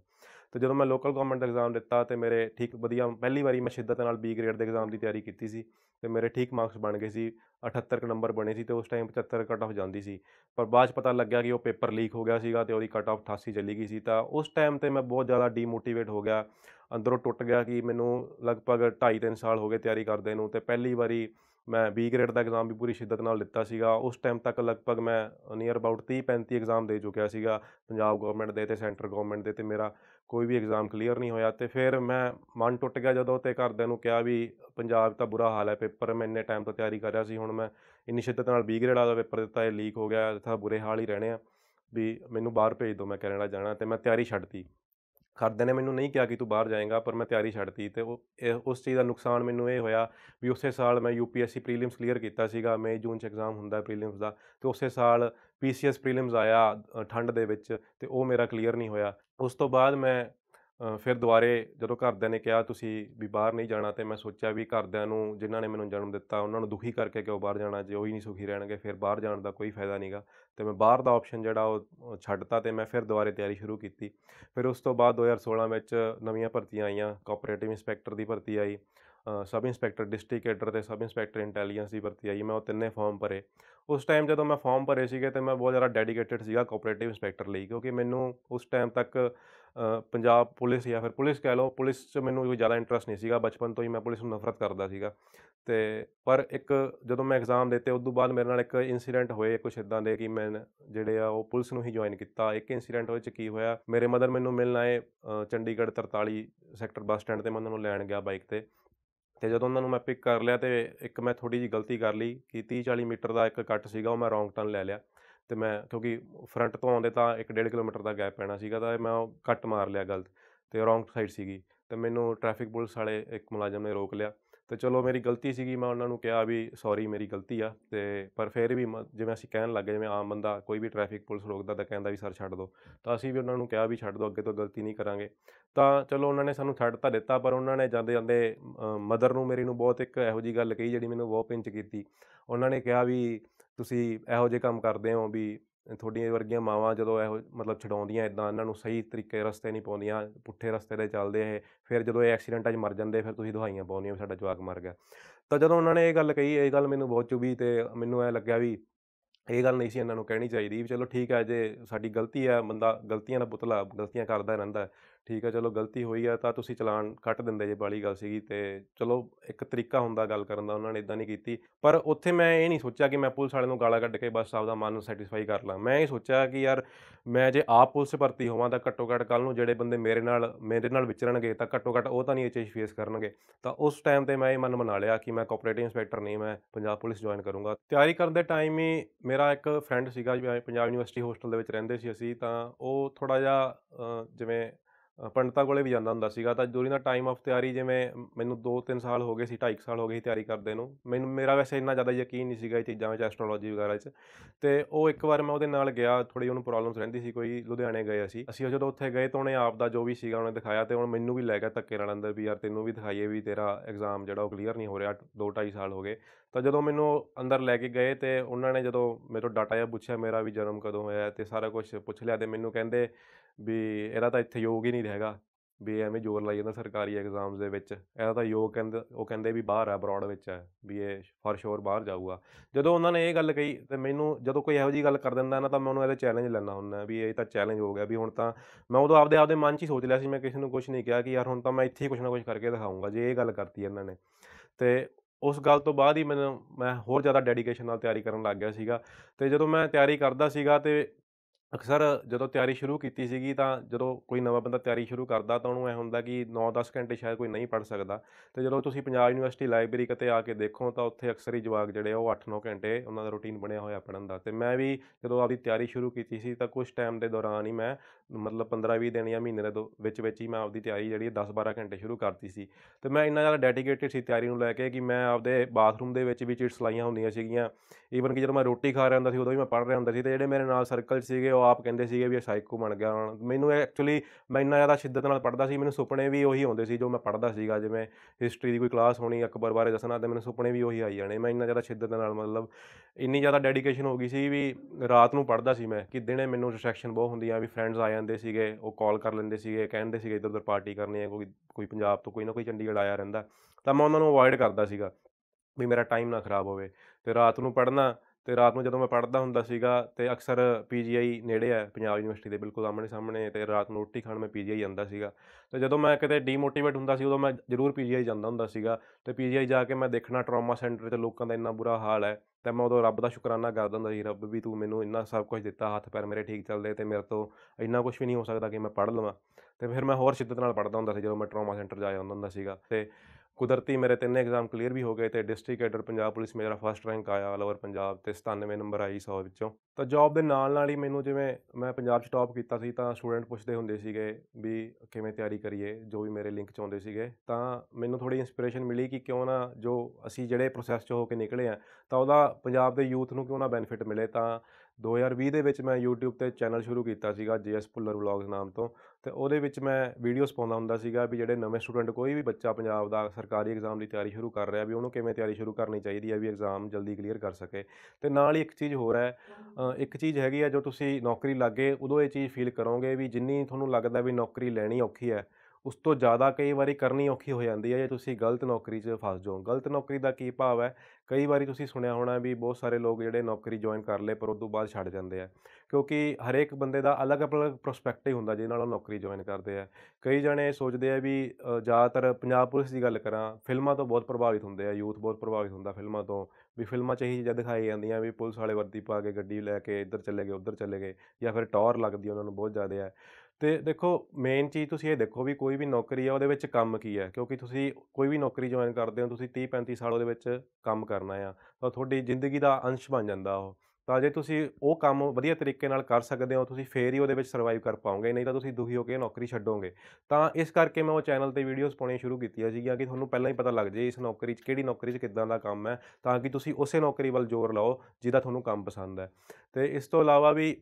ਤੇ ਜਦੋਂ ਮੈਂ ਲੋਕਲ ਗਵਰਨਮੈਂਟ ਦਾ ਐਗਜ਼ਾਮ ਦਿੱਤਾ ਤੇ ਮੇਰੇ ਠੀਕ ਵਧੀਆ ਪਹਿਲੀ ਵਾਰੀ ਮੈਂ ਸ਼ਿੱਦਤ ਨਾਲ ਬੀ ਗ੍ਰੇਡ ਦੇ ਐਗਜ਼ਾਮ ਦੀ ਤਿਆਰੀ ਕੀਤੀ ਸੀ ਤੇ ਮੇਰੇ ਠੀਕ ਮਾਰਕਸ ਬਣ ਗਏ ਸੀ 78 ਨੰਬਰ ਬਣੇ ਸੀ ਤੇ ਉਸ ਟਾਈਮ 75 ਕਟ ਆਫ ਜਾਂਦੀ ਸੀ ਪਰ ਬਾਅਦ ਪਤਾ ਲੱਗਿਆ ਕਿ ਉਹ ਪੇਪਰ ਲੀਕ ਹੋ ਗਿਆ ਸੀਗਾ ਤੇ ਉਹਦੀ ਕਟ ਆਫ 88 ਚਲੀ ਗਈ ਸੀ ਤਾਂ ਉਸ ਟਾਈਮ ਤੇ ਮੈਂ ਬਹੁਤ ਜ਼ਿਆਦਾ ਡੀਮੋਟੀਵੇਟ ਹੋ ਗਿਆ ਅੰਦਰੋਂ ਟੁੱਟ ਗਿਆ ਕਿ ਮੈਨੂੰ ਲਗਭਗ 2.5-3 ਸਾਲ ਹੋ ਗਏ ਤਿਆਰੀ ਕਰਦੇ ਨੂੰ ਤੇ ਪਹਿਲੀ ਵਾਰੀ ਮੈਂ ਬੀ ਗ੍ਰੇਡ ਦਾ ਐਗਜ਼ਾਮ ਵੀ ਪੂਰੀ ਸ਼ਿੱਦਤ ਨਾਲ ਦਿੱਤਾ ਸੀਗਾ ਉਸ ਟਾਈਮ ਤੱਕ ਲਗਭਗ ਮੈਂ ਨੀਅਰ ਅਬਾਊਟ 30 35 ਐਗਜ਼ਾਮ ਦੇ ਚੁੱਕਿਆ ਸੀਗਾ ਪੰਜਾਬ ਗਵਰਨਮੈਂਟ ਦੇ ਤੇ ਸੈਂਟਰ ਗਵਰਨਮੈਂਟ ਦੇ ਤੇ ਮੇਰਾ ਕੋਈ ਵੀ ਐਗਜ਼ਾਮ ਕਲੀਅਰ ਨਹੀਂ ਹੋਇਆ ਤੇ ਫਿਰ ਮੈਂ ਮਨ ਟੁੱਟ ਗਿਆ ਜਦੋਂ ਤੇ ਕਰਦੇ ਨੂੰ ਕਿਹਾ ਵੀ ਪੰਜਾਬ ਤਾਂ ਬੁਰਾ ਹਾਲ ਹੈ ਪੇਪਰ ਮੈਂ ਇੰਨੇ ਟਾਈਮ ਤੋਂ ਤਿਆਰੀ ਕਰ ਰਿਹਾ ਸੀ ਹੁਣ ਮੈਂ ਇੰਨੀ ਸ਼ਿੱਦਤ ਨਾਲ ਵੀ ਗ੍ਰੇਡ ਵਾਲਾ ਪੇਪਰ ਦਿੱਤਾ ਇਹ ਲੀਕ ਹੋ ਗਿਆ ਤਾਂ ਬੁਰੇ ਹਾਲ ਹੀ ਰਹਿਣੇ ਆ ਵੀ ਮੈਨੂੰ ਬਾਹਰ ਭੇਜ ਦਿਓ ਮੈਂ ਕੈਨੇਡਾ ਜਾਣਾ ਤੇ ਮੈਂ ਤਿਆਰੀ ਛੱਡਤੀ ਕਰਦੇ ਨੇ ਮੈਨੂੰ ਨਹੀਂ ਕਿਹਾ ਕਿ ਤੂੰ ਬਾਹਰ ਜਾਏਗਾ ਪਰ ਮੈਂ ਤਿਆਰੀ ਛੱਡਤੀ ਤੇ ਉਹ ਉਸ ਚੀਜ਼ ਦਾ ਨੁਕਸਾਨ ਮੈਨੂੰ ਇਹ ਹੋਇਆ ਵੀ ਉਸੇ ਸਾਲ ਮੈਂ ਯੂਪੀਐਸਸੀ ਪ੍ਰੀਲਿਮਸ ਕਲੀਅਰ ਕੀਤਾ ਸੀਗਾ ਮੈਂ ਜੂਨ ਚ ਐਗਜ਼ਾਮ ਹੁੰਦਾ ਪ੍ਰੀਲਿਮਸ ਦਾ ਤੇ ਉਸੇ ਸਾਲ ਪੀਸੀਐਸ ਪ੍ਰੀਲਿਮਸ ਆਇਆ ਠੰਡ ਦੇ ਵਿੱਚ ਤੇ ਉਹ ਮੇਰਾ ਕਲੀਅਰ ਨਹੀਂ ਹੋਇਆ ਉਸ ਤੋਂ ਬਾਅਦ ਮੈਂ ਫਿਰ ਦੁਬਾਰੇ ਜਦੋਂ ਘਰਦਿਆਂ ਨੇ ਕਿਹਾ ਤੁਸੀਂ ਵੀ ਬਾਹਰ ਨਹੀਂ ਜਾਣਾ ਤੇ ਮੈਂ ਸੋਚਿਆ ਵੀ ਘਰਦਿਆਂ ਨੂੰ ਜਿਨ੍ਹਾਂ ਨੇ ਮੈਨੂੰ ਜਨਮ ਦਿੱਤਾ ਉਹਨਾਂ ਨੂੰ ਦੁਖੀ ਕਰਕੇ ਕਿਉਂ ਬਾਹਰ ਜਾਣਾ ਜੇ ਉਹ ਹੀ ਨਹੀਂ ਸੁਖੀ ਰਹਿਣਗੇ ਫਿਰ ਬਾਹਰ ਜਾਣ ਦਾ ਕੋਈ ਫਾਇਦਾ ਨਹੀਂਗਾ ਤੇ ਮੈਂ ਬਾਹਰ ਦਾ ਆਪਸ਼ਨ ਜਿਹੜਾ ਉਹ ਛੱਡਤਾ ਤੇ ਮੈਂ ਫਿਰ ਦੁਬਾਰੇ ਤਿਆਰੀ ਸ਼ੁਰੂ ਕੀਤੀ ਫਿਰ ਉਸ ਤੋਂ ਬਾਅਦ 2016 ਵਿੱਚ ਨਵੀਆਂ ਭਰਤੀਆਂ ਆਈਆਂ ਕੋਆਪਰੇਟਿਵ ਇਨਸਪੈਕਟਰ ਦੀ ਭਰਤੀ ਆਈ ਸਬ ਇੰਸਪੈਕਟਰ ਡਿਸਟ੍ਰਿਕਟ ਤੇ ਸਬ ਇੰਸਪੈਕਟਰ ਇੰਟੈਲੀਜੈਂਸ ਦੀ ਭਰਤੀ ਆਈ ਮੈਂ ਉਹ ਤਿੰਨੇ ਫਾਰਮ ਭਰੇ ਉਸ ਟਾਈਮ ਜਦੋਂ ਮੈਂ ਫਾਰਮ ਭਰੇ ਸੀਗੇ ਤੇ ਮੈਂ ਬਹੁਤ ਜ਼ਿਆਦਾ ਡੈਡੀਕੇਟਿਡ ਸੀਗਾ ਕੋਆਪਰੇਟਿਵ ਇੰਸਪੈਕਟਰ ਲਈ ਕਿਉਂਕਿ ਮੈਨੂੰ ਉਸ ਟਾਈਮ ਤੱਕ ਪੰਜਾਬ ਪੁਲਿਸ ਜਾਂ ਫਿਰ ਪੁਲਿਸ ਕਹਿ ਲਓ ਪੁਲਿਸ 'ਚ ਮੈਨੂੰ ਕੋਈ ਜ਼ਿਆਦਾ ਇੰਟਰਸਟ ਨਹੀਂ ਸੀਗਾ ਬਚਪਨ ਤੋਂ ਹੀ ਮੈਂ ਪੁਲਿਸ ਨੂੰ ਨਫ਼ਰਤ ਕਰਦਾ ਸੀਗਾ ਤੇ ਪਰ ਇੱਕ ਜਦੋਂ ਮੈਂ ਐਗਜ਼ਾਮ ਦਿੱਤੇ ਉਸ ਤੋਂ ਬਾਅਦ ਮੇਰੇ ਨਾਲ ਇੱਕ ਇਨਸੀਡੈਂਟ ਹੋਏ ਕੁਝ ਇਦਾਂ ਦੇ ਕਿ ਮੈਂ ਜਿਹੜੇ ਆ ਉਹ ਪੁਲਿਸ ਨੂੰ ਹੀ ਜੁਆਇਨ ਕੀਤਾ ਇੱਕ ਇਨਸੀਡੈਂਟ ਉਹਦੇ 'ਚ ਕੀ ਹੋਇਆ ਮੇਰੇ ਮਦਰ ਮੈਨੂੰ ਮਿਲਣ ਆਏ ਚੰਡੀਗੜ੍ਹ 43 ਸੈਕਟਰ ਬੱਸ ਸਟੈਂਡ ਤੇ ਮੈਂ ਉਹਨਾਂ ਨੂੰ ਲੈਣ ਗਿਆ ਬਾਈਕ ਤੇ ਤੇ ਜਦੋਂ ਉਹਨਾਂ ਨੂੰ ਮੈਂ ਪਿਕ ਕਰ ਲਿਆ ਤੇ ਇੱਕ ਮੈਂ ਥੋੜੀ ਜੀ ਗਲਤੀ ਕਰ ਲਈ ਕਿ 30 40 ਮੀਟਰ ਦਾ ਇੱਕ ਕੱਟ ਸੀਗਾ ਉਹ ਮੈਂ ਰੌਂਗ ਟਰਨ ਲੈ ਲਿਆ ਤੇ ਮੈਂ ਕਿਉਂਕਿ ਫਰੰਟ ਤੋਂ ਆਉਂਦੇ ਤਾਂ 1.5 ਕਿਲੋਮੀਟਰ ਦਾ ਗੈਪ ਪੈਣਾ ਸੀਗਾ ਤਾਂ ਮੈਂ ਉਹ ਕੱਟ ਮਾਰ ਲਿਆ ਗਲਤ ਤੇ ਰੌਂਗ ਸਾਈਡ ਸੀਗੀ ਤੇ ਮੈਨੂੰ ਟ੍ਰੈਫਿਕ ਪੁਲਿਸ ਵਾਲੇ ਇੱਕ ਮੁਲਾਜ਼ਮ ਨੇ ਰੋਕ ਲਿਆ ਤੇ ਚਲੋ ਮੇਰੀ ਗਲਤੀ ਸੀਗੀ ਮੈਂ ਉਹਨਾਂ ਨੂੰ ਕਿਹਾ ਵੀ ਸੌਰੀ ਮੇਰੀ ਗਲਤੀ ਆ ਤੇ ਪਰ ਫਿਰ ਵੀ ਜਿਵੇਂ ਅਸੀਂ ਕਹਿਣ ਲੱਗੇ ਜਿਵੇਂ ਆਮ ਬੰਦਾ ਕੋਈ ਵੀ ਟ੍ਰੈਫਿਕ ਪੁਲਿਸ ਰੋਕਦਾ ਤਾਂ ਕਹਿੰਦਾ ਵੀ ਸਰ ਛੱਡ ਦਿਓ ਤਾਂ ਅਸੀਂ ਵੀ ਉਹਨਾਂ ਨੂੰ ਕਿਹਾ ਵੀ ਛੱਡ ਦਿਓ ਅੱਗੇ ਤੋਂ ਗਲਤੀ ਨਹੀਂ ਕਰਾਂਗੇ ਤਾਂ ਚਲੋ ਉਹਨਾਂ ਨੇ ਸਾਨੂੰ ਛੱਡ ਤਾਂ ਦਿੱਤਾ ਪਰ ਉਹਨਾਂ ਨੇ ਜਾਂਦੇ ਜਾਂਦੇ ਮਦਰ ਨੂੰ ਮੇਰੀ ਨੂੰ ਬਹੁਤ ਇੱਕ ਇਹੋ ਜੀ ਗੱਲ ਕਹੀ ਜਿਹੜੀ ਮੈਨੂੰ ਬਹੁਤ ਪਿੰਚ ਕੀਤੀ ਉਹਨਾਂ ਨੇ ਕਿਹਾ ਵੀ ਤੁਸੀਂ ਇਹੋ ਜੇ ਕੰਮ ਕਰਦੇ ਹੋ ਵੀ ਤੁਹਾਡੀਆਂ ਵਰਗੀਆਂ ਮਾਵਾਂ ਜਦੋਂ ਇਹੋ ਮਤਲਬ ਛਡਾਉਂਦੀਆਂ ਇਦਾਂ ਇਹਨਾਂ ਨੂੰ ਸਹੀ ਤਰੀਕੇ ਰਸਤੇ ਨਹੀਂ ਪਾਉਂਦੀਆਂ ਪੁੱਠੇ ਰਸਤੇ ਤੇ ਚੱਲਦੇ ਇਹ ਫਿਰ ਜਦੋਂ ਇਹ ਐਕਸੀਡੈਂਟਾਂ 'ਚ ਮਰ ਜਾਂਦੇ ਫਿਰ ਤੁਸੀਂ ਦੁਹਾਈਆਂ ਪਾਉਂਦੀਆਂ ਸਾਡਾ ਜਵਾਕ ਮਰ ਗਿਆ ਤਾਂ ਜਦੋਂ ਉਹਨਾਂ ਨੇ ਇਹ ਗੱਲ ਕਹੀ ਇਹ ਗੱਲ ਮੈਨੂੰ ਬਹੁਤ ਚੁਭੀ ਤੇ ਮੈਨੂੰ ਐ ਲੱਗਿਆ ਵੀ ਇਹ ਗੱਲ ਨਹੀਂ ਸੀ ਇਹਨਾਂ ਨੂੰ ਕਹਿਣੀ ਚਾਹੀਦੀ ਵੀ ਚਲੋ ਠੀਕ ਹੈ ਜੇ ਸਾਡੀ ਗਲਤੀ ਹੈ ਬੰਦਾ ਗਲਤੀਆਂ ਦਾ ਪੁਤਲਾ ਗਲਤੀਆਂ ਕਰਦਾ ਰਹਿੰਦਾ ਠੀਕ ਆ ਚਲੋ ਗਲਤੀ ਹੋਈ ਆ ਤਾਂ ਤੁਸੀਂ ਚਲਾਨ ਕੱਟ ਦਿੰਦੇ ਜੇ ਬਾਲੀ ਗੱਲ ਸੀਗੀ ਤੇ ਚਲੋ ਇੱਕ ਤਰੀਕਾ ਹੁੰਦਾ ਗੱਲ ਕਰਨ ਦਾ ਉਹਨਾਂ ਨੇ ਇਦਾਂ ਨਹੀਂ ਕੀਤੀ ਪਰ ਉੱਥੇ ਮੈਂ ਇਹ ਨਹੀਂ ਸੋਚਿਆ ਕਿ ਮੈਂ ਪੁਲਿਸ ਵਾਲੇ ਨੂੰ ਗਾਲਾਂ ਕੱਢ ਕੇ ਬਸ ਆਪਦਾ ਮਨ ਨੂੰ ਸੈਟੀਸਫਾਈ ਕਰ ਲਾਂ ਮੈਂ ਇਹ ਸੋਚਿਆ ਕਿ ਯਾਰ ਮੈਂ ਜੇ ਆਪ ਪੁਲਿਸ ਭਰਤੀ ਹੋਵਾਂ ਤਾਂ ਘੱਟੋ ਘੱਟ ਕੱਲ ਨੂੰ ਜਿਹੜੇ ਬੰਦੇ ਮੇਰੇ ਨਾਲ ਮੇਰੇ ਨਾਲ ਵਿਚਰਨਗੇ ਤਾਂ ਘੱਟੋ ਘੱਟ ਉਹ ਤਾਂ ਨਹੀਂ ਇਹ ਚੀਜ਼ ਫੇਸ ਕਰਨਗੇ ਤਾਂ ਉਸ ਟਾਈਮ ਤੇ ਮੈਂ ਇਹ ਮਨ ਬਣਾ ਲਿਆ ਕਿ ਮੈਂ ਕੋਆਪਰੇਟਿਵ ਇਨਸਪੈਕਟਰ ਨਹੀਂ ਮੈਂ ਪੰਜਾਬ ਪੁਲਿਸ ਜੁਆਇਨ ਕਰੂੰਗਾ ਤਿਆਰੀ ਕਰਨ ਦੇ ਟਾਈਮ ਹੀ ਮੇਰਾ ਇੱਕ ਫਰੈਂਡ ਸੀਗਾ ਜਿਹੜਾ ਪੰਜਾਬ ਯੂਨੀਵਰਸਿਟੀ ਹੋਸਟਲ ਦੇ ਵਿੱਚ ਰਹਿੰਦੇ ਸੀ ਅਸੀਂ ਤਾਂ ਉਹ ਥੋੜਾ ਜਿਹਾ ਜਿਵੇਂ ਪੰਡਤਾਂ ਕੋਲੇ ਵੀ ਜਾਂਦਾ ਹੁੰਦਾ ਸੀਗਾ ਤਾਂ ਦੂਰੀ ਦਾ ਟਾਈਮ ਆਫ ਤਿਆਰੀ ਜਿਵੇਂ ਮੈਨੂੰ 2-3 ਸਾਲ ਹੋ ਗਏ ਸੀ 2.5 ਸਾਲ ਹੋ ਗਏ ਸੀ ਤਿਆਰੀ ਕਰਦੇ ਨੂੰ ਮੈਨੂੰ ਮੇਰਾ ਵੈਸੇ ਇੰਨਾ ਜ਼ਿਆਦਾ ਯਕੀਨ ਨਹੀਂ ਸੀਗਾ ਇਹ ਚੀਜ਼ਾਂ ਵਿੱਚ ਐਸਟ੍ਰੋਲੋਜੀ ਵਗੈਰਾ ਵਿੱਚ ਤੇ ਉਹ ਇੱਕ ਵਾਰ ਮੈਂ ਉਹਦੇ ਨਾਲ ਗਿਆ ਥੋੜੀ ਉਹਨੂੰ ਪ੍ਰੋਬਲਮਸ ਰਹਿੰਦੀ ਸੀ ਕੋਈ ਲੁਧਿਆਣੇ ਗਏ ਅਸੀਂ ਅਸੀਂ ਜਦੋਂ ਉੱਥੇ ਗਏ ਤਾਂ ਉਹਨੇ ਆਪ ਦਾ ਜੋ ਵੀ ਸੀਗਾ ਉਹਨੇ ਦਿਖਾਇਆ ਤੇ ਹੁਣ ਮੈਨੂੰ ਵੀ ਲੈ ਗਿਆ ਧੱਕੇ ਨਾਲ ਅੰਦਰ ਵੀ ਯਾਰ ਤੈਨੂੰ ਵੀ ਦਿਖਾਈਏ ਵੀ ਤੇਰਾ ਐਗਜ਼ਾਮ ਜਿਹੜਾ ਉਹ ਕਲੀਅਰ ਨਹੀਂ ਹੋ ਰਿਹਾ 2-2.5 ਸਾਲ ਹੋ ਗਏ ਤਾਂ ਜਦੋਂ ਮੈਨੂੰ ਅੰਦਰ ਲੈ ਕੇ ਗਏ ਤੇ ਉਹਨਾਂ ਨੇ ਜਦੋਂ ਮੇਰੇ ਤੋਂ ਡਾਟਾ ਜਾਂ ਪੁੱਛਿਆ ਮੇਰਾ ਵੀ ਜਨਮ ਕਦੋਂ ਹੋਇਆ ਤੇ ਸਾਰਾ ਕੁਝ ਪੁੱਛ ਲਿਆ ਤੇ ਮੈਨੂੰ ਕਹਿੰਦੇ ਵੀ ਇਹਦਾ ਤਾਂ ਇੱਥੇ ਯੋਗ ਹੀ ਨਹੀਂ ਰਹੇਗਾ ਵੀ ਐਵੇਂ ਜ਼ੋਰ ਲਾਈ ਜਾਂਦਾ ਸਰਕਾਰੀ ਐਗਜ਼ਾਮਸ ਦੇ ਵਿੱਚ ਇਹਦਾ ਤਾਂ ਯੋਗ ਕਹਿੰਦੇ ਉਹ ਕਹਿੰਦੇ ਵੀ ਬਾਹਰ ਆ ਅਬਰਾਡ ਵਿੱਚ ਹੈ ਵੀ ਇਹ ਫॉर ਸ਼ੋਰ ਬਾਹਰ ਜਾਊਗਾ ਜਦੋਂ ਉਹਨਾਂ ਨੇ ਇਹ ਗੱਲ ਕਹੀ ਤੇ ਮੈਨੂੰ ਜਦੋਂ ਕੋਈ ਇਹੋ ਜੀ ਗੱਲ ਕਰ ਦਿੰਦਾ ਨਾ ਤਾਂ ਮੈਂ ਉਹਨੂੰ ਇਹਦਾ ਚੈਲੰਜ ਲੈਣਾ ਹੁੰਦਾ ਵੀ ਇਹ ਤਾਂ ਚੈਲੰਜ ਹੋ ਗਿਆ ਵੀ ਹੁਣ ਤਾਂ ਮੈਂ ਉਦੋਂ ਆਪਦੇ ਆਪਦੇ ਮਨ 'ਚ ਹੀ ਸੋਚ ਲਿਆ ਸੀ ਮੈਂ ਕਿਸੇ ਨੂੰ ਕੁਝ ਨਹੀਂ ਕਿਹਾ ਕਿ ਯਾਰ ਹੁਣ ਤਾਂ ਮੈਂ ਇੱਥੇ ਹੀ ਕੁਝ ਨਾ ਕੁਝ ਕਰਕੇ ਦਿਖਾਉਂਗਾ ਜੇ ਇਹ ਗੱਲ ਕਰਤੀ ਇਹਨਾਂ ਨੇ ਤੇ ਉਸ ਗੱਲ ਤੋਂ ਬਾਅਦ ਹੀ ਮੈਨੂੰ ਮੈਂ ਹੋਰ ਜ਼ਿਆਦਾ ਡੈਡੀਕੇਸ਼ਨ ਨਾਲ ਤਿਆਰੀ ਕਰਨ ਲੱਗ ਗਿਆ ਸੀਗਾ ਤੇ ਜਦੋਂ ਮੈਂ ਤਿਆਰੀ ਕਰਦਾ ਸੀਗਾ ਤੇ ਅਕਸਰ ਜਦੋਂ ਤਿਆਰੀ ਸ਼ੁਰੂ ਕੀਤੀ ਸੀਗੀ ਤਾਂ ਜਦੋਂ ਕੋਈ ਨਵਾਂ ਬੰਦਾ ਤਿਆਰੀ ਸ਼ੁਰੂ ਕਰਦਾ ਤਾਂ ਉਹਨੂੰ ਐ ਹੁੰਦਾ ਕਿ 9-10 ਘੰਟੇ ਸ਼ਾਇਦ ਕੋਈ ਨਹੀਂ ਪੜ ਸਕਦਾ ਤੇ ਜਦੋਂ ਤੁਸੀਂ ਪੰਜਾਬ ਯੂਨੀਵਰਸਿਟੀ ਲਾਇਬ੍ਰੇਰੀ ਕਿਤੇ ਆ ਕੇ ਦੇਖੋ ਤਾਂ ਉੱਥੇ ਅਕਸਰ ਹੀ ਜਵਾਕ ਜਿਹੜੇ ਉਹ 8-9 ਘੰਟੇ ਉਹਨਾਂ ਦਾ ਰੁਟੀਨ ਬਣਿਆ ਹੋਇਆ ਪੜਨ ਦਾ ਤੇ ਮੈਂ ਵੀ ਜਦੋਂ ਆਪਦੀ ਤਿਆਰੀ ਸ਼ੁਰੂ ਕੀਤੀ ਸੀ ਤਾਂ ਕੁਝ ਟਾਈਮ ਦੇ ਦੌਰਾਨ ਹੀ ਮੈਂ ਮਤਲਬ 15-20 ਦਿਨ ਜਾਂ ਮਹੀਨੇ ਦੇ ਦੋ ਵਿੱਚ ਵਿੱਚ ਹੀ ਮੈਂ ਆਪਦੀ ਤਿਆਰੀ ਜਿਹੜੀ 10-12 ਘੰਟੇ ਸ਼ੁਰੂ ਕਰਤੀ ਸੀ ਤੇ ਮੈਂ ਇੰਨਾ ਜ਼ਿਆਦਾ ਡੈਡੀਕੇਟਿਡ ਸੀ ਤਿਆਰੀ ਨੂੰ ਲੈ ਕੇ ਕਿ ਮੈਂ ਆਪਦੇ ਬਾਥਰੂਮ ਦੇ ਵਿੱਚ ਵੀ ਚਿਟਸ ਲਾਈਆਂ ਹੁੰਦੀਆਂ ਸੀਗੀਆਂ ਈਵਨ ਕਿ ਜਦੋਂ ਮੈਂ ਰੋਟੀ ਖਾ ਰਿਹਾ ਹੁੰਦਾ ਸੀ ਉਦੋਂ ਵੀ ਮੈਂ ਪੜ੍ਹ ਰਿਹਾ ਹੁੰਦਾ ਸੀ ਤੇ ਜਿਹੜੇ ਮੇਰੇ ਨਾਲ ਸਰਕਲ ਸੀਗੇ ਉਹ ਆਪ ਕਹਿੰਦੇ ਸੀਗੇ ਵੀ ਇਹ ਸਾਈਕੋ ਬਣ ਗਿਆ ਮੈਨੂੰ ਐਕਚੁਅਲੀ ਮੈਂ ਇੰਨਾ ਜ਼ਿਆਦਾ ਸ਼ਿੱਦਤ ਨਾਲ ਪੜ੍ਹਦਾ ਸੀ ਮੈਨੂੰ ਸੁਪਨੇ ਵੀ ਉਹੀ ਆਉਂਦੇ ਸੀ ਜੋ ਮੈਂ ਪੜ੍ਹਦਾ ਸੀਗਾ ਜਿਵੇਂ ਹਿਸਟਰੀ ਦੀ ਕੋਈ ਕਲਾਸ ਹੋਣੀ ਅਕਬਰ ਬਾਰੇ ਦੱਸਣਾ ਤੇ ਮੈਨੂੰ ਸੁਪਨੇ ਵੀ ਉਹੀ ਆਈ ਜਾਣੇ ਮੈਂ ਇੰਨਾ ਜ਼ਿਆਦਾ ਸ਼ਿੱਦਤ ਨਾਲ ਮਤਲਬ ਇੰਨੀ ਜ਼ਿਆਦਾ ਡੈਡੀਕੇਸ਼ਨ ਹੋ ਗਈ ਸੀ ਵੀ ਰਾਤ ਨੂੰ ਪੜ੍ਹਦਾ ਸੀ ਮੈਂ ਕਿ ਦਿਨੇ ਮੈਨੂੰ ਡਿਸਟਰੈਕਸ਼ਨ ਬਹੁਤ ਹੁੰਦੀ ਆ ਵੀ ਫਰੈਂਡਸ ਕਹਿੰਦੇ ਸੀਗੇ ਉਹ ਕਾਲ ਕਰ ਲੈਂਦੇ ਸੀਗੇ ਕਹਿੰਦੇ ਸੀਗੇ ਇਧਰ ਉਧਰ ਪਾਰਟੀ ਕਰਨੀ ਹੈ ਕੋਈ ਕੋਈ ਪੰਜਾਬ ਤੋਂ ਕੋਈ ਨਾ ਕੋਈ ਚੰਡੀਗੜ੍ਹ ਆਇਆ ਰਹਿੰਦਾ ਤਾਂ ਮੈਂ ਉਹਨਾਂ ਨੂੰ ਅਵੋਇਡ ਕਰਦਾ ਸੀਗਾ ਵੀ ਮੇਰਾ ਟਾਈਮ ਨਾ ਖਰਾਬ ਹੋਵੇ ਤੇ ਰਾਤ ਨੂੰ ਪੜਨਾ ਤੇ ਰਾਤ ਨੂੰ ਜਦੋਂ ਮੈਂ ਪੜ੍ਹਦਾ ਹੁੰਦਾ ਸੀਗਾ ਤੇ ਅਕਸਰ ਪੀਜੀਆਈ ਨੇੜੇ ਆ ਪੰਜਾਬ ਯੂਨੀਵਰਸਿਟੀ ਦੇ ਬਿਲਕੁਲ ਆਮਣੇ ਸਾਹਮਣੇ ਤੇ ਰਾਤ ਨੂੰ ਰੋਟੀ ਖਾਣ ਮੈਂ ਪੀਜੀਆਈ ਜਾਂਦਾ ਸੀਗਾ ਤੇ ਜਦੋਂ ਮੈਂ ਕਿਤੇ ਡੀਮੋਟੀਵੇਟ ਹੁੰਦਾ ਸੀ ਉਦੋਂ ਮੈਂ ਜ਼ਰੂਰ ਪੀਜੀਆਈ ਜਾਂਦਾ ਹੁੰਦਾ ਸੀਗਾ ਤੇ ਪੀਜੀਆਈ ਜਾ ਕੇ ਮੈਂ ਦੇਖਣਾ ਟਰਾਮਾ ਸੈਂਟਰ ਤੇ ਲੋਕਾਂ ਦਾ ਇੰਨਾ ਬੁਰਾ ਹਾਲ ਹੈ ਤੇ ਮੈਂ ਉਦੋਂ ਰੱਬ ਦਾ ਸ਼ੁਕਰਾਨਾ ਕਰਦਾ ਹੁੰਦਾ ਸੀ ਰੱਬ ਵੀ ਤੂੰ ਮੈਨੂੰ ਇੰਨਾ ਸਭ ਕੁਝ ਦਿੱਤਾ ਹੱਥ ਪੈਰ ਮੇਰੇ ਠੀਕ ਚੱਲਦੇ ਤੇ ਮੇਰੇ ਤੋਂ ਇੰਨਾ ਕੁਝ ਵੀ ਨਹੀਂ ਹੋ ਸਕਦਾ ਕਿ ਮੈਂ ਪੜ੍ਹ ਲਵਾਂ ਤੇ ਫਿਰ ਮੈਂ ਹੋਰ ਸ਼ਿੱਦਤ ਨਾਲ ਪੜ੍ਹਦਾ ਹੁੰਦਾ ਸੀ ਜਦੋਂ ਮੈਂ ਟਰਾਮਾ ਸੈਂਟਰ ਜਾਇਆ ਹੁੰਦਾ ਸੀਗਾ ਤੇ ਕੁਦਰਤੀ ਮੇਰੇ ਤਿੰਨੇ ਐਗਜ਼ਾਮ ਕਲੀਅਰ ਵੀ ਹੋ ਗਏ ਤੇ ਡਿਸਟ੍ਰਿਕਟ ਐਡਰ ਪੰਜਾਬ ਪੁਲਿਸ ਮੇਰਾ ਫਰਸਟ ਰੈਂਕ ਆਇਆ ਆਲ ਓਵਰ ਪੰਜਾਬ ਤੇ 97 ਨੰਬਰ ਆਈ 100 ਵਿੱਚੋਂ ਤਾਂ ਜੌਬ ਦੇ ਨਾਲ ਨਾਲ ਹੀ ਮੈਨੂੰ ਜਿਵੇਂ ਮੈਂ ਪੰਜਾਬ 'ਚ ਟੌਪ ਕੀਤਾ ਸੀ ਤਾਂ ਸਟੂਡੈਂਟ ਪੁੱਛਦੇ ਹੁੰਦੇ ਸੀਗੇ ਵੀ ਕਿਵੇਂ ਤਿਆਰੀ ਕਰੀਏ ਜੋ ਵੀ ਮੇਰੇ ਲਿੰਕ 'ਚ ਆਉਂਦੇ ਸੀਗੇ ਤਾਂ ਮੈਨੂੰ ਥੋੜੀ ਇਨਸਪੀਰੇਸ਼ਨ ਮਿਲੀ ਕਿ ਕਿਉਂ ਨਾ ਜੋ ਅਸੀਂ ਜਿਹੜੇ ਪ੍ਰੋਸੈਸ 'ਚ ਹੋ ਕੇ ਨਿਕਲੇ ਆ ਤਾਂ ਉਹਦਾ ਪੰਜਾਬ ਦੇ ਯੂਥ ਨੂੰ ਕਿਉਂ ਨਾ ਬੈਨੀਫਿਟ ਮਿਲੇ ਤਾਂ 2020 ਦੇ ਵਿੱਚ ਮੈਂ YouTube ਤੇ ਚੈਨਲ ਸ਼ੁਰੂ ਕੀਤਾ ਸੀਗਾ JS Puller Vlogs ਨਾਮ ਤੋਂ ਤੇ ਉਹਦੇ ਵਿੱਚ ਮੈਂ ਵੀਡੀਓਸ ਪਾਉਂਦਾ ਹੁੰਦਾ ਸੀਗਾ ਵੀ ਜਿਹੜੇ ਨਵੇਂ ਸਟੂਡੈਂਟ ਕੋਈ ਵੀ ਬੱਚਾ ਪੰਜਾਬ ਦਾ ਸਰਕਾਰੀ ਐਗਜ਼ਾਮ ਦੀ ਤਿਆਰੀ ਸ਼ੁਰੂ ਕਰ ਰਿਹਾ ਵੀ ਉਹਨੂੰ ਕਿਵੇਂ ਤਿਆਰੀ ਸ਼ੁਰੂ ਕਰਨੀ ਚਾਹੀਦੀ ਹੈ ਵੀ ਐਗਜ਼ਾਮ ਜਲਦੀ ਕਲੀਅਰ ਕਰ ਸਕੇ ਤੇ ਨਾਲ ਹੀ ਇੱਕ ਚੀਜ਼ ਹੋਰ ਹੈ ਇੱਕ ਚੀਜ਼ ਹੈਗੀ ਹੈ ਜੋ ਤੁਸੀਂ ਨੌਕਰੀ ਲੱਗੇ ਉਦੋਂ ਇਹ ਚੀਜ਼ ਫੀਲ ਕਰੋਗੇ ਵੀ ਜਿੰਨੀ ਤੁਹਾਨੂੰ ਲੱਗਦਾ ਵੀ ਨੌਕਰੀ ਲੈਣੀ ਔਖੀ ਹੈ ਉਸ ਤੋਂ ਜ਼ਿਆਦਾ ਕਈ ਵਾਰੀ ਕਰਨੀ ਔਖੀ ਹੋ ਜਾਂਦੀ ਹੈ ਜੇ ਤੁਸੀਂ ਗਲਤ ਨੌਕਰੀ 'ਚ ਫਸ ਜਾਓ ਗਲਤ ਨੌਕਰੀ ਦਾ ਕੀ ਭਾਵ ਹੈ ਕਈ ਵਾਰੀ ਤੁਸੀਂ ਸੁਣਿਆ ਹੋਣਾ ਵੀ ਬਹੁਤ ਸਾਰੇ ਲੋਕ ਜਿਹੜੇ ਨੌਕਰੀ ਜੁਆਇਨ ਕਰ ਲਏ ਪਰ ਉਸ ਤੋਂ ਬਾਅਦ ਛੱਡ ਜਾਂਦੇ ਆ ਕਿਉਂਕਿ ਹਰੇਕ ਬੰਦੇ ਦਾ ਅਲੱਗ-ਅਲੱਗ ਪ੍ਰੋਸਪੈਕਟਿਵ ਹੁੰਦਾ ਜਿਹਦੇ ਨਾਲ ਉਹ ਨੌਕਰੀ ਜੁਆਇਨ ਕਰਦੇ ਆ ਕਈ ਜਣੇ ਸੋਚਦੇ ਆ ਵੀ ਜ਼ਿਆਦਾਤਰ ਪੰਜਾਬ ਪੁਲਿਸ ਦੀ ਗੱਲ ਕਰਾਂ ਫਿਲਮਾਂ ਤੋਂ ਬਹੁਤ ਪ੍ਰਭਾਵਿਤ ਹੁੰਦੇ ਆ ਯੂਥ ਬਹੁਤ ਪ੍ਰਭਾਵਿਤ ਹੁੰਦਾ ਫਿਲਮਾਂ ਤੋਂ ਵੀ ਫਿਲਮਾਂ 'ਚ ਇਹ ਚੀਜ਼ਾਂ ਦਿਖਾਈ ਜਾਂਦੀਆਂ ਵੀ ਪੁਲਿਸ ਵਾਲੇ ਵਰਦੀ ਪਾ ਕੇ ਗੱਡੀ ਲੈ ਕੇ ਇੱਧਰ ਚਲੇ ਗਏ ਉੱਧਰ ਚਲੇ ਗਏ ਜਾਂ ਫਿਰ ਟੌਰ ਲੱਗਦੀ ਉਹਨਾਂ ਨੂੰ ਬਹੁਤ ਜ਼ਿਆਦਾ ਆ ਤੇ ਦੇਖੋ ਮੇਨ ਚੀਜ਼ ਤੁਸੀਂ ਇਹ ਦੇਖੋ ਵੀ ਕੋਈ ਵੀ ਨੌਕਰੀ ਆ ਉਹਦੇ ਵਿੱਚ ਕੰਮ ਕੀ ਹੈ ਕਿਉਂਕਿ ਤੁਸੀਂ ਕੋਈ ਵੀ ਨੌਕਰੀ ਜੁਆਇਨ ਕਰਦੇ ਹੋ ਤੁਸੀਂ 30 35 ਸਾਲ ਉਹਦੇ ਵਿੱਚ ਕੰਮ ਕਰਨਾ ਆ ਤਾਂ ਤੁਹਾਡੀ ਜ਼ਿੰਦਗੀ ਦਾ ਅੰਸ਼ ਬਣ ਜਾਂਦਾ ਉਹ ਤਾਂ ਜੇ ਤੁਸੀਂ ਉਹ ਕੰਮ ਵਧੀਆ ਤਰੀਕੇ ਨਾਲ ਕਰ ਸਕਦੇ ਹੋ ਤੁਸੀਂ ਫੇਰ ਹੀ ਉਹਦੇ ਵਿੱਚ ਸਰਵਾਈਵ ਕਰ ਪਾਓਗੇ ਨਹੀਂ ਤਾਂ ਤੁਸੀਂ ਦੁਖੀ ਹੋ ਕੇ ਨੌਕਰੀ ਛੱਡੋਗੇ ਤਾਂ ਇਸ ਕਰਕੇ ਮੈਂ ਉਹ ਚੈਨਲ ਤੇ ਵੀਡੀਓਜ਼ ਪਾਉਣੀ ਸ਼ੁਰੂ ਕੀਤੀਆਂ ਸੀਗੀਆਂ ਕਿ ਤੁਹਾਨੂੰ ਪਹਿਲਾਂ ਹੀ ਪਤਾ ਲੱਗ ਜੇ ਇਸ ਨੌਕਰੀ 'ਚ ਕਿਹੜੀ ਨੌਕਰੀ 'ਚ ਕਿੱਦਾਂ ਦਾ ਕੰਮ ਹੈ ਤਾਂ ਕਿ ਤੁਸੀਂ ਉਸੇ ਨੌਕਰੀ ਵੱਲ ਜ਼ੋਰ ਲਾਓ ਜਿਹਦਾ ਤੁਹਾਨੂੰ ਕੰਮ ਪਸੰਦ ਹੈ ਤੇ ਇਸ ਤੋਂ ਇਲਾਵਾ ਵੀ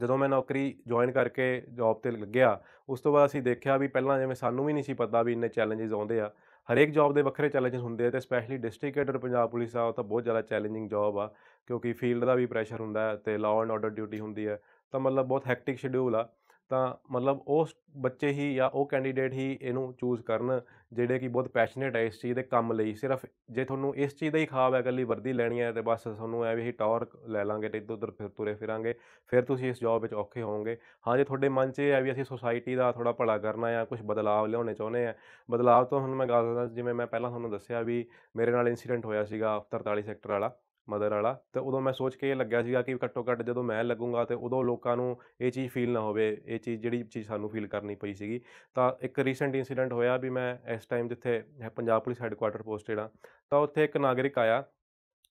ਜਦੋਂ ਮੈਂ ਨੌਕਰੀ ਜੁਆਇਨ ਕਰਕੇ ਜੌਬ ਤੇ ਲੱਗਿਆ ਉਸ ਤੋਂ ਬਾਅਦ ਅਸੀਂ ਦੇਖਿਆ ਵੀ ਪਹਿਲਾਂ ਜਿਵੇਂ ਸਾਨੂੰ ਵੀ ਨਹੀਂ ਸੀ ਪਤਾ ਵੀ ਇੰਨੇ ਚੈਲੰਜਸ ਆਉਂਦੇ ਆ ਹਰੇਕ ਜੌਬ ਦੇ ਵੱਖਰੇ ਚੈਲੰਜਸ ਹੁੰਦੇ ਆ ਤੇ specially district cadre Punjab police ਆ ਉਹ ਤਾਂ ਬਹੁਤ ਜ਼ਿਆਦਾ ਚੈਲੰਜਿੰਗ ਜੌਬ ਆ ਕਿਉਂਕਿ ਫੀਲਡ ਦਾ ਵੀ ਪ੍ਰੈਸ਼ਰ ਹੁੰਦਾ ਤੇ ਲਾਅ ਐਂਡ ਆਰਡਰ ਡਿਊਟੀ ਹੁੰਦੀ ਹੈ ਤਾਂ ਮਤਲਬ ਬਹੁਤ ਹੈਕਟਿਕ ਸ਼ਡਿਊਲ ਆ ਤਾਂ ਮਤਲਬ ਉਹ ਬੱਚੇ ਹੀ ਜਾਂ ਉਹ ਕੈਂਡੀਡੇਟ ਹੀ ਇਹਨੂੰ ਚੂਜ਼ ਕਰਨ ਜਿਹੜੇ ਕਿ ਬਹੁਤ ਪੈਸ਼ਨੇਟ ਹੈ ਇਸ ਚੀਜ਼ ਦੇ ਕੰਮ ਲਈ ਸਿਰਫ ਜੇ ਤੁਹਾਨੂੰ ਇਸ ਚੀਜ਼ ਦਾ ਹੀ ਖਾਬ ਹੈ ਇਕੱਲੀ ਵਰਦੀ ਲੈਣੀ ਹੈ ਤੇ ਬਸ ਤੁਹਾਨੂੰ ਐ ਵੀ ਹੀ ਟੌਰ ਲੈ ਲਾਂਗੇ ਤੇ ਇੱਧਰ ਉੱਧਰ ਫਿਰ ਤੁਰੇ ਫਿਰਾਂਗੇ ਫਿਰ ਤੁਸੀਂ ਇਸ ਜੌਬ ਵਿੱਚ ਔਖੇ ਹੋਵੋਗੇ ਹਾਂ ਜੇ ਤੁਹਾਡੇ ਮਨ 'ਚ ਇਹ ਹੈ ਵੀ ਅਸੀਂ ਸੋਸਾਇਟੀ ਦਾ ਥੋੜਾ ਭਲਾ ਕਰਨਾ ਹੈ ਕੁਝ ਬਦਲਾਅ ਲਿਆਉਣੇ ਚਾਹੁੰਦੇ ਆ ਬਦਲਾਅ ਤਾਂ ਹੁਣ ਮੈਂ ਗੱਲ ਦੱਸਦਾ ਜਿਵੇਂ ਮੈਂ ਪਹਿਲਾਂ ਤੁਹਾਨੂੰ ਦੱਸਿਆ ਵੀ ਮੇਰੇ ਨਾਲ ਇਨਸੀਡੈਂਟ ਹੋਇਆ ਸੀਗਾ 43 ਸੈਕਟਰ ਵਾਲਾ ਮਦਰ ਵਾਲਾ ਤੇ ਉਦੋਂ ਮੈਂ ਸੋਚ ਕੇ ਇਹ ਲੱਗਿਆ ਸੀਗਾ ਕਿ ਘੱਟੋ ਘੱਟ ਜਦੋਂ ਮੈਂ ਲੱਗੂੰਗਾ ਤੇ ਉਦੋਂ ਲੋਕਾਂ ਨੂੰ ਇਹ ਚੀਜ਼ ਫੀਲ ਨਾ ਹੋਵੇ ਇਹ ਚੀਜ਼ ਜਿਹੜੀ ਚੀਜ਼ ਸਾਨੂੰ ਫੀਲ ਕਰਨੀ ਪਈ ਸੀਗੀ ਤਾਂ ਇੱਕ ਰੀਸੈਂਟ ਇਨਸੀਡੈਂਟ ਹੋਇਆ ਵੀ ਮੈਂ ਇਸ ਟਾਈਮ ਜਿੱਥੇ ਪੰਜਾਬ ਪੁਲਿਸ ਹੈੱਡਕੁਆਰਟਰ ਪੋਸਟਡ ਆ ਤਾਂ ਉੱਥੇ ਇੱਕ ਨਾਗਰਿਕ ਆਇਆ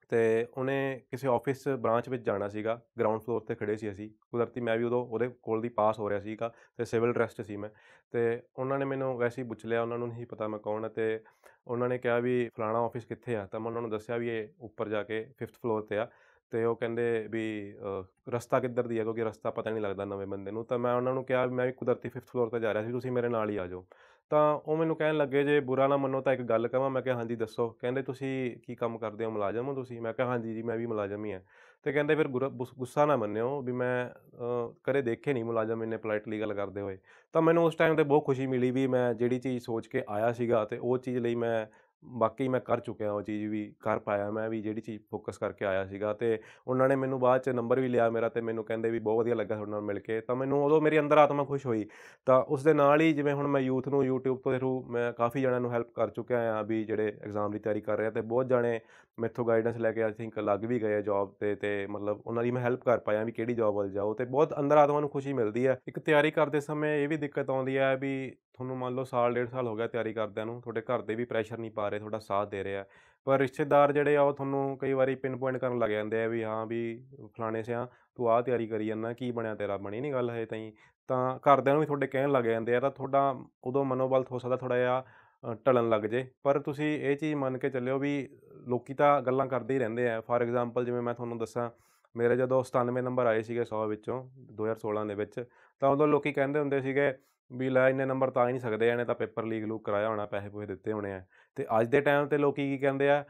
ਤੇ ਉਹਨੇ ਕਿਸੇ ਆਫਿਸ ਬ੍ਰਾਂਚ ਵਿੱਚ ਜਾਣਾ ਸੀਗਾ ਗਰਾਊਂਡ ਫਲੋਰ ਤੇ ਖੜੇ ਸੀ ਅਸੀਂ ਕੁਦਰਤੀ ਮੈਂ ਵੀ ਉਦੋਂ ਉਹਦੇ ਕੋਲ ਦੀ ਪਾਸ ਹੋ ਰਿਹਾ ਸੀਗਾ ਤੇ ਸਿਵਲ ਡਰੈਸਟ ਸੀ ਮੈਂ ਤੇ ਉਹਨਾਂ ਨੇ ਮੈਨੂੰ ਵੈਸੇ ਹੀ ਪੁੱਛ ਲਿਆ ਉਹਨਾਂ ਨੂੰ ਨਹੀਂ ਪਤਾ ਮੈਂ ਕੌਣ ਹਾਂ ਤੇ ਉਹਨਾਂ ਨੇ ਕਿਹਾ ਵੀ ਫਲਾਣਾ ਆਫਿਸ ਕਿੱਥੇ ਆ ਤਾਂ ਮੈਂ ਉਹਨਾਂ ਨੂੰ ਦੱਸਿਆ ਵੀ ਇਹ ਉੱਪਰ ਜਾ ਕੇ 5th ਫਲੋਰ ਤੇ ਆ ਤੇ ਉਹ ਕਹਿੰਦੇ ਵੀ ਰਸਤਾ ਕਿੱਧਰ ਦੀ ਹੈ ਕਿਉਂਕਿ ਰਸਤਾ ਪਤਾ ਨਹੀਂ ਲੱਗਦਾ ਨਵੇਂ ਬੰਦੇ ਨੂੰ ਤਾਂ ਮੈਂ ਉਹਨਾਂ ਨੂੰ ਕਿਹਾ ਮੈਂ ਵੀ ਕੁਦਰਤੀ 5th ਫਲੋਰ ਤੇ ਜਾ ਰਿਹਾ ਸੀ ਤੁਸੀਂ ਮੇਰੇ ਨਾਲ ਹੀ ਆ ਜਾਓ ਤਾਂ ਉਹ ਮੈਨੂੰ ਕਹਿਣ ਲੱਗੇ ਜੇ ਬੁਰਾ ਨਾ ਮੰਨੋ ਤਾਂ ਇੱਕ ਗੱਲ ਕਹਾਂ ਮੈਂ ਕਿਹਾ ਹਾਂਜੀ ਦੱਸੋ ਕਹਿੰਦੇ ਤੁਸੀਂ ਕੀ ਕੰਮ ਕਰਦੇ ਹੋ ਮੁਲਾਜ਼ਮ ਹੋ ਤੁਸੀਂ ਮੈਂ ਕਿਹਾ ਹਾਂਜੀ ਜੀ ਮੈਂ ਵੀ ਮੁਲਾਜ਼ਮ ਹੀ ਹਾਂ ਤੇ ਕਹਿੰਦੇ ਫਿਰ ਗੁੱਸਾ ਨਾ ਮੰਨਿਓ ਵੀ ਮੈਂ ਕਰੇ ਦੇਖੇ ਨਹੀਂ ਮੁਲਾਜ਼ਮ ਇਹਨੇ ਪੋਲਿਟਿਕਲੀ ਗੱਲ ਕਰਦੇ ਹੋਏ ਤਾਂ ਮੈਨੂੰ ਉਸ ਟਾਈਮ ਤੇ ਬਹੁਤ ਖੁਸ਼ੀ ਮਿਲੀ ਵੀ ਮੈਂ ਜਿਹੜੀ ਚੀਜ਼ ਸੋਚ ਕੇ ਆਇਆ ਸੀਗਾ ਤੇ ਉਹ ਚੀਜ਼ ਲਈ ਮੈਂ ਬਾਕੀ ਮੈਂ ਕਰ ਚੁੱਕਿਆ ਉਹ ਚੀਜ਼ ਵੀ ਕਰ ਪਾਇਆ ਮੈਂ ਵੀ ਜਿਹੜੀ ਚੀਜ਼ ਫੋਕਸ ਕਰਕੇ ਆਇਆ ਸੀਗਾ ਤੇ ਉਹਨਾਂ ਨੇ ਮੈਨੂੰ ਬਾਅਦ ਚ ਨੰਬਰ ਵੀ ਲਿਆ ਮੇਰਾ ਤੇ ਮੈਨੂੰ ਕਹਿੰਦੇ ਵੀ ਬਹੁਤ ਵਧੀਆ ਲੱਗਾ ਤੁਹਾਡੇ ਨਾਲ ਮਿਲ ਕੇ ਤਾਂ ਮੈਨੂੰ ਉਦੋਂ ਮੇਰੀ ਅੰਦਰ ਆਤਮਾ ਖੁਸ਼ ਹੋਈ ਤਾਂ ਉਸ ਦੇ ਨਾਲ ਹੀ ਜਿਵੇਂ ਹੁਣ ਮੈਂ ਯੂਥ ਨੂੰ YouTube ਤੋਂ ਥਰੂ ਮੈਂ ਕਾਫੀ ਜਣਾਂ ਨੂੰ ਹੈਲਪ ਕਰ ਚੁੱਕਿਆ ਆ ਵੀ ਜਿਹੜੇ ਐਗਜ਼ਾਮ ਦੀ ਤਿਆਰੀ ਕਰ ਰਹੇ ਆ ਤੇ ਬਹੁਤ ਜਣੇ ਮੈਥੋਂ ਗਾਈਡੈਂਸ ਲੈ ਕੇ ਆਈ ਥਿੰਕ ਲੱਗ ਵੀ ਗਏ ਜੌਬ ਤੇ ਤੇ ਮਤਲਬ ਉਹਨਾਂ ਦੀ ਮੈਂ ਹੈਲਪ ਕਰ ਪਾਇਆ ਵੀ ਕਿਹੜੀ ਜੌਬ ਵੱਲ ਜਾਓ ਤੇ ਬਹੁਤ ਅੰਦਰ ਆਤਮਾ ਨੂੰ ਖੁਸ਼ੀ ਮਿਲਦੀ ਹੈ ਇੱਕ ਤਿਆਰੀ ਕਰਦੇ ਸਮੇਂ ਇਹ ਵੀ ਦਿੱਕਤ ਆਉਂਦੀ ਆ ਵੀ ਤੁਹਾਨੂੰ ਮੰਨ ਲਓ ਸਾਲ ਡੇਢ ਸਾਲ ਹੋ ਗਿਆ ਤਿਆਰੀ ਕਰਦਿਆਂ ਨੂੰ ਤੁਹਾਡੇ ਘਰ ਦੇ ਵੀ ਪ੍ਰੈਸ਼ਰ ਨਹੀਂ ਪਾ ਰਹੇ ਤੁਹਾਡਾ ਸਾਥ ਦੇ ਰਹੇ ਆ ਪਰ ਰਿਸ਼ਤੇਦਾਰ ਜਿਹੜੇ ਆ ਉਹ ਤੁਹਾਨੂੰ ਕਈ ਵਾਰੀ ਪਿੰਨ ਪੁਆਇੰਟ ਕਰਨ ਲੱਗ ਜਾਂਦੇ ਆ ਵੀ ਹਾਂ ਵੀ ਫਲਾਣੇ ਸਿਆ ਤੂੰ ਆਹ ਤਿਆਰੀ ਕਰੀ ਜਾਂਦਾ ਕੀ ਬਣਿਆ ਤੇਰਾ ਬਣੀ ਨਹੀਂ ਗੱਲ ਹੈ ਤਾਈ ਤਾਂ ਘਰਦਿਆਂ ਨੂੰ ਵੀ ਤੁਹਾਡੇ ਕਹਿਣ ਲੱਗ ਜਾਂਦੇ ਆ ਤਾਂ ਤੁਹਾਡਾ ਉਦੋਂ ਮਨੋਬਲ ਹੋ ਸਕਦਾ ਥੋੜਾ ਜਿਹਾ ਟਲਣ ਲੱਗ ਜੇ ਪਰ ਤੁਸੀਂ ਇਹ ਚੀਜ਼ ਮੰਨ ਕੇ ਚੱਲਿਓ ਵੀ ਲੋਕੀ ਤਾਂ ਗੱਲਾਂ ਕਰਦੇ ਹੀ ਰਹਿੰਦੇ ਆ ਫਾਰ ਐਗਜ਼ਾਮਪਲ ਜਿਵੇਂ ਮੈਂ ਤੁਹਾਨੂੰ ਦੱਸਾਂ ਮੇਰੇ ਜਦੋਂ 97 ਨੰਬਰ ਆਏ ਸੀਗੇ 100 ਵਿੱਚੋਂ 2016 ਦੇ ਵਿੱਚ ਤਾਂ ਉਦੋਂ ਲੋਕੀ ਕਹਿੰਦੇ ਹੁੰਦੇ ਸੀਗੇ ਵੀ ਲੈ ਇੰਨੇ ਨੰਬਰ ਤਾਂ ਹੀ ਨਹੀਂ ਸਕਦੇ ਇਹਨੇ ਤਾਂ ਪੇਪਰ ਲੀਕ ਲੂਕ ਕਰਾਇਆ ਹੋਣਾ ਪੈਸੇ ਪੂਏ ਦਿੱਤੇ ਹੋਣੇ ਆ ਤੇ ਅੱਜ ਦੇ ਟਾਈਮ ਤੇ ਲੋਕੀ ਕੀ ਕਹਿੰਦੇ ਆ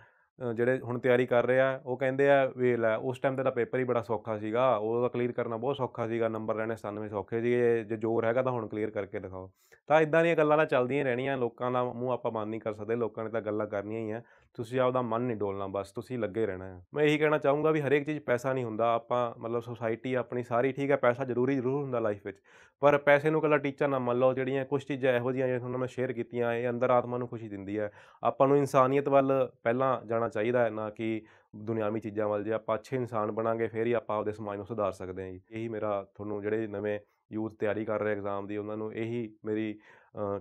ਜਿਹੜੇ ਹੁਣ ਤਿਆਰੀ ਕਰ ਰਹੇ ਆ ਉਹ ਕਹਿੰਦੇ ਆ ਵੇ ਲੈ ਉਸ ਟਾਈਮ ਤੇ ਤਾਂ ਪੇਪਰ ਹੀ ਬੜਾ ਸੌਖਾ ਸੀਗਾ ਉਹ ਤਾਂ ਕਲੀਅਰ ਕਰਨਾ ਬਹੁਤ ਸੌਖਾ ਸੀਗਾ ਨੰਬਰ ਲੈਣੇ 97 ਸੌਖੇ ਸੀਗੇ ਜੇ ਜ਼ੋਰ ਹੈਗਾ ਤਾਂ ਹੁਣ ਕਲੀਅਰ ਕਰਕੇ ਦਿਖਾਓ ਤਾਂ ਇਦਾਂ ਦੀਆਂ ਗੱਲਾਂ ਨਾਲ ਚੱਲਦੀਆਂ ਰਹਿਣੀਆਂ ਲੋਕਾਂ ਦਾ ਮੂੰਹ ਆਪਾਂ ਬੰਦ ਨਹੀਂ ਕਰ ਸਕਦੇ ਲੋਕਾਂ ਨੇ ਤਾਂ ਗੱਲਾਂ ਕਰਨੀਆਂ ਹੀ ਆ ਤੁਸੀਂ ਆਪਦਾ ਮਨ ਨਹੀਂ ਡੋਲਣਾ ਬਸ ਤੁਸੀਂ ਲੱਗੇ ਰਹਿਣਾ ਮੈਂ ਇਹੀ ਕਹਿਣਾ ਚਾਹੂੰਗਾ ਵੀ ਹਰੇਕ ਚੀਜ਼ ਪੈਸਾ ਨਹੀਂ ਹੁੰਦਾ ਆਪਾਂ ਮਤਲਬ ਸੋਸਾਇਟੀ ਆਪਣੀ ਸਾਰੀ ਠੀਕ ਹੈ ਪੈਸਾ ਜ਼ਰੂਰੀ ਜ਼ਰੂਰ ਹੁੰਦਾ ਲਾਈਫ ਵਿੱਚ ਪਰ ਪੈਸੇ ਨੂੰ ਕੱਲਾ ਟੀਚਾ ਨਾ ਮੰਨ ਲਓ ਜਿਹੜੀਆਂ ਕੁਝ ਚੀਜ਼ਾਂ ਇਹੋ ਜਿਹੀਆਂ ਜਿਹੜੀਆਂ ਤੁਹਾਨੂੰ ਮੈਂ ਸ਼ੇਅਰ ਕੀਤੀਆਂ ਇਹ ਅੰਦਰ ਆਤਮਾ ਨੂੰ ਖੁਸ਼ੀ ਦਿੰਦੀ ਹੈ ਆਪਾਂ ਨੂੰ ਇਨਸਾਨੀਅਤ ਵੱਲ ਪਹਿਲਾਂ ਜਾਣਾ ਚਾਹੀਦਾ ਹੈ ਨਾ ਕਿ ਦੁਨਿਆਵੀ ਚੀਜ਼ਾਂ ਵੱਲ ਜੇ ਆਪਾਂ ਅੱਛੇ ਇਨਸਾਨ ਬਣਾਂਗੇ ਫੇਰ ਹੀ ਆਪਾਂ ਆਪਦੇ ਸਮਾਜ ਨੂੰ ਸੁਧਾਰ ਸਕਦੇ ਹਾਂ ਜੀ ਇਹੀ ਮੇਰਾ ਤੁਹਾਨੂੰ ਜਿਹੜੇ ਨਵੇਂ ਯੂਥ ਤਿਆਰੀ ਕਰ ਰਹੇ ਐਗਜ਼ਾਮ ਦੀ ਉਹਨਾਂ ਨੂੰ ਇਹੀ ਮੇਰੀ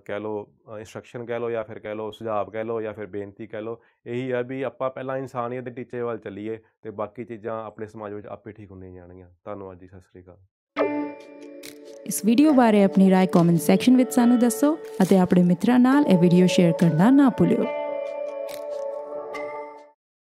ਕਹਿ ਲੋ ਇਨਸਟਰਕਸ਼ਨ ਕਹਿ ਲੋ ਜਾਂ ਫਿਰ ਕਹਿ ਲੋ ਸੁਝਾਅ ਕਹਿ ਲੋ ਜਾਂ ਫਿਰ ਬੇਨਤੀ ਕਹਿ ਲੋ ਇਹੀ ਹੈ ਵੀ ਆਪਾਂ ਪਹਿਲਾਂ ਇਨਸਾਨੀਅਤ ਦੇ ਟੀਚੇ ਵੱਲ ਚੱਲੀਏ ਤੇ ਬਾਕੀ ਚੀਜ਼ਾਂ ਆਪਣੇ ਸਮਾਜ ਵਿੱਚ ਆਪੇ ਠੀਕ ਹੁੰਦੀਆਂ ਜਾਣਗੀਆਂ ਧੰਨਵਾਦ ਜੀ ਸਤਿ ਸ੍ਰੀ ਅਕਾਲ ਇਸ ਵੀਡੀਓ ਬਾਰੇ ਆਪਣੀ رائے ਕਮੈਂਟ ਸੈਕਸ਼ਨ ਵਿੱਚ ਸਾਨੂੰ ਦੱਸੋ ਅਤੇ ਆਪਣੇ ਮਿੱਤਰਾਂ ਨਾਲ ਇਹ ਵੀਡੀਓ ਸ਼ੇਅਰ ਕਰਨਾ ਨਾ ਭੁੱਲਿਓ